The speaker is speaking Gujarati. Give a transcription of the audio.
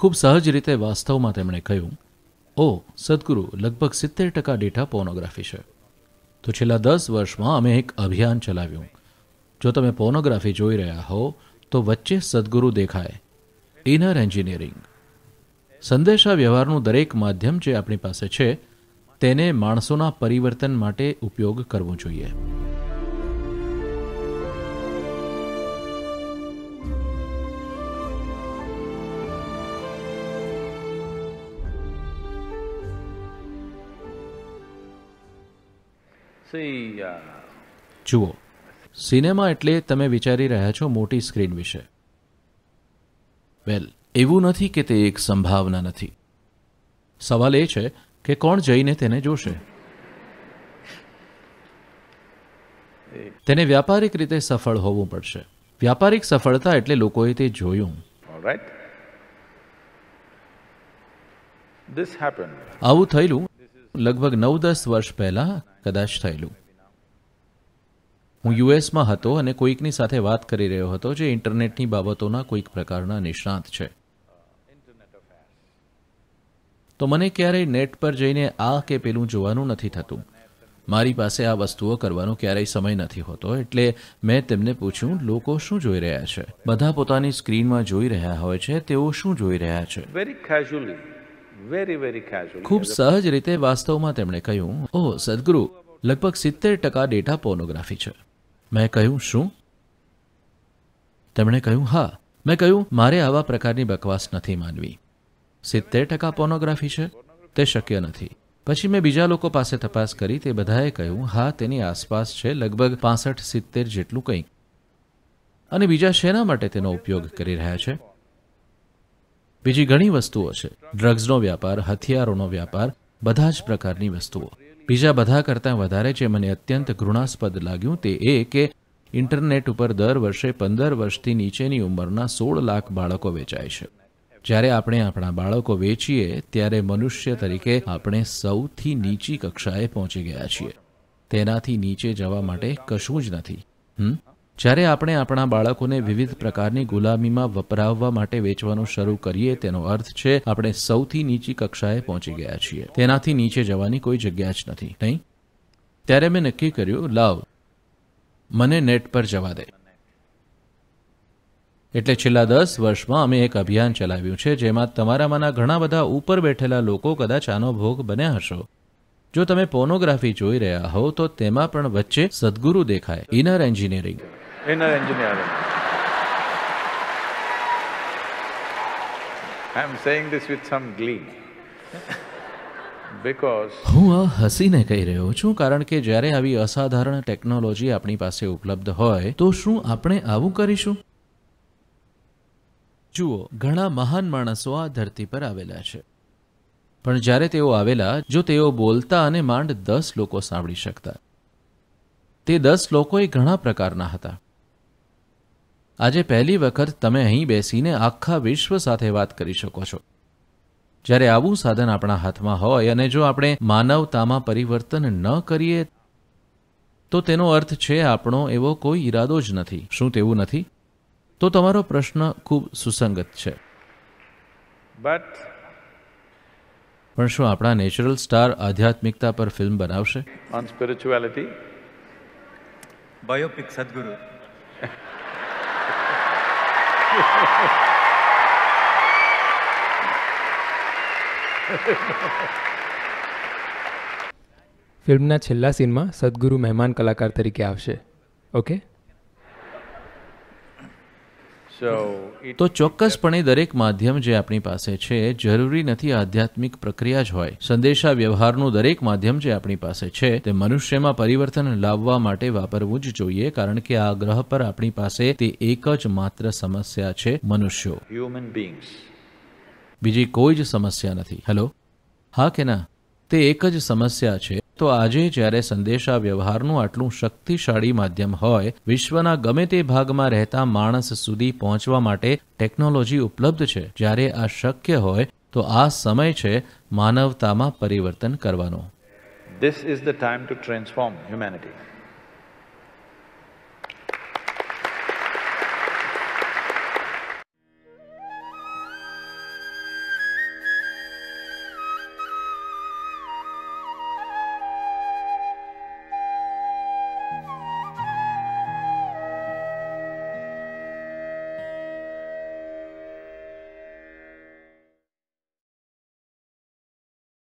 ખૂબ સહજ રીતે વાસ્તવમાં તેમણે કહ્યું ઓ સદગુરુ લગભગ સિત્તેર ટકા ડેટા પોર્નોગ્રાફી છે તો છેલ્લા દસ વર્ષમાં અમે એક અભિયાન ચલાવ્યું જો તમે પોર્નોગ્રાફી જોઈ રહ્યા હો તો વચ્ચે સદગુરુ દેખાય ઇનર એન્જિનિયરિંગ સંદેશા વ્યવહારનું દરેક માધ્યમ જે આપણી પાસે છે તેને માણસોના પરિવર્તન માટે ઉપયોગ કરવો જોઈએ જુઓ સિનેમા એટલે તમે વિચારી રહ્યા છો મોટી સ્ક્રીન વિશે વેલ એવું નથી કે તે એક સંભાવના નથી સવાલ એ છે કે કોણ જઈને તેને જોશે તેને વ્યાપારિક રીતે સફળ હોવું પડશે વ્યાપારિક સફળતા એટલે લોકોએ તે જોયું આવું થયેલું લગભગ નવ દસ વર્ષ પહેલાં કદાચ થયેલું હું યુએસમાં હતો અને કોઈકની સાથે વાત કરી રહ્યો હતો જે ઇન્ટરનેટની બાબતોના કોઈક પ્રકારના નિષ્ણાંત છે તો મને ક્યારેય નેટ પર જઈને આ કે પેલું જોવાનું નથી થતું મારી પાસે આ વસ્તુઓ કરવાનો ક્યારેય સમય નથી હોતો એટલે મેં તેમને પૂછ્યું લોકો શું જોઈ રહ્યા છે બધા પોતાની સ્ક્રીનમાં જોઈ રહ્યા હોય છે તેઓ શું જોઈ રહ્યા છે વેરી કેઝ્યુઅલી ખૂબ સહજ રીતે વાસ્તવમાં તેમણે કહ્યું ઓહ સદગુરુ લગભગ સિત્તેર ટકા ડેટા પોર્નોગ્રાફી છે મેં કહ્યું શું તેમણે કહ્યું હા મેં કહ્યું મારે આવા પ્રકારની બકવાસ નથી માનવી સિત્તેર ટકા પોર્નોગ્રાફી છે તે શક્ય નથી પછી મેં બીજા લોકો પાસે તપાસ કરી તે બધાએ કહ્યું હા તેની આસપાસ છે લગભગ પાસઠ સિત્તેર જેટલું કંઈક અને બીજા શેના માટે તેનો ઉપયોગ કરી રહ્યા છે બીજી ઘણી વસ્તુઓ છે ડ્રગ્સનો વ્યાપાર હથિયારોનો વ્યાપાર બધા જ પ્રકારની વસ્તુઓ બીજા બધા કરતાં વધારે જે મને અત્યંત ઘૃણાસ્પદ લાગ્યું તે એ કે ઇન્ટરનેટ ઉપર દર વર્ષે પંદર વર્ષથી નીચેની ઉંમરના સોળ લાખ બાળકો વેચાય છે જ્યારે આપણે આપણા બાળકો વેચીએ ત્યારે મનુષ્ય તરીકે આપણે સૌથી નીચી કક્ષાએ પહોંચી ગયા છીએ તેનાથી નીચે જવા માટે કશું જ નથી હમ જ્યારે આપણે આપણા બાળકોને વિવિધ પ્રકારની ગુલામીમાં વપરાવવા માટે વેચવાનું શરૂ કરીએ તેનો અર્થ છે આપણે સૌથી નીચી કક્ષાએ પહોંચી ગયા છીએ તેનાથી નીચે જવાની કોઈ જગ્યા જ નથી નહીં ત્યારે મેં નક્કી કર્યું લાવ મને નેટ પર જવા દે એટલે છેલ્લા દસ વર્ષમાં અમે એક અભિયાન ચલાવ્યું છે જેમાં તમારામાંના ઘણા બધા ઉપર બેઠેલા લોકો કદાચ આનો ભોગ બન્યા હશો જો તમે પોર્નોગ્રાફી જોઈ રહ્યા હો તો તેમાં પણ વચ્ચે સદગુરુ દેખાય inner engineering inner engineering. I'm saying this with some glee. હું હસીને કહી રહ્યો છું કારણ કે જ્યારે આવી અસાધારણ ટેકનોલોજી આપણી પાસે ઉપલબ્ધ હોય તો શું આપણે આવું કરીશું જુઓ ઘણા મહાન માણસો આ ધરતી પર આવેલા છે પણ જ્યારે તેઓ આવેલા જો તેઓ બોલતા અને માંડ દસ લોકો સાંભળી શકતા તે દસ લોકોએ ઘણા પ્રકારના હતા આજે પહેલી વખત તમે અહીં બેસીને આખા વિશ્વ સાથે વાત કરી શકો છો જ્યારે આવું સાધન આપણા હાથમાં હોય અને જો આપણે માનવતામાં પરિવર્તન ન કરીએ તો તેનો અર્થ છે આપણો એવો કોઈ ઈરાદો જ નથી શું તેવું નથી તો તમારો પ્રશ્ન ખૂબ સુસંગત છે બટ પણ શું આપણા નેચરલ સ્ટાર આધ્યાત્મિકતા પર ફિલ્મ બનાવશે ઓન સ્પિરિચ્યુઆલિટી બાયોપિક સદગુરુ ફિલ્મના છેલ્લા સીનમાં સદગુરુ મહેમાન કલાકાર તરીકે આવશે ઓકે તો ચોક્કસપણે દરેક માધ્યમ જે આપણી પાસે છે જરૂરી નથી આધ્યાત્મિક પ્રક્રિયા જ હોય સંદેશા વ્યવહારનું દરેક માધ્યમ જે આપણી પાસે છે તે મનુષ્યમાં પરિવર્તન લાવવા માટે વાપરવું જ જોઈએ કારણ કે આ ગ્રહ પર આપણી પાસે તે એક જ માત્ર સમસ્યા છે મનુષ્યો બીજી કોઈ જ સમસ્યા નથી હેલો હા કે ના તે એક જ સમસ્યા છે તો આજે જ્યારે સંદેશા વ્યવહારનું આટલું શક્તિશાળી માધ્યમ હોય વિશ્વના ગમે તે ભાગમાં રહેતા માણસ સુધી પહોંચવા માટે ટેકનોલોજી ઉપલબ્ધ છે જ્યારે આ શક્ય હોય તો આ સમય છે માનવતામાં પરિવર્તન કરવાનો This is the time to transform humanity.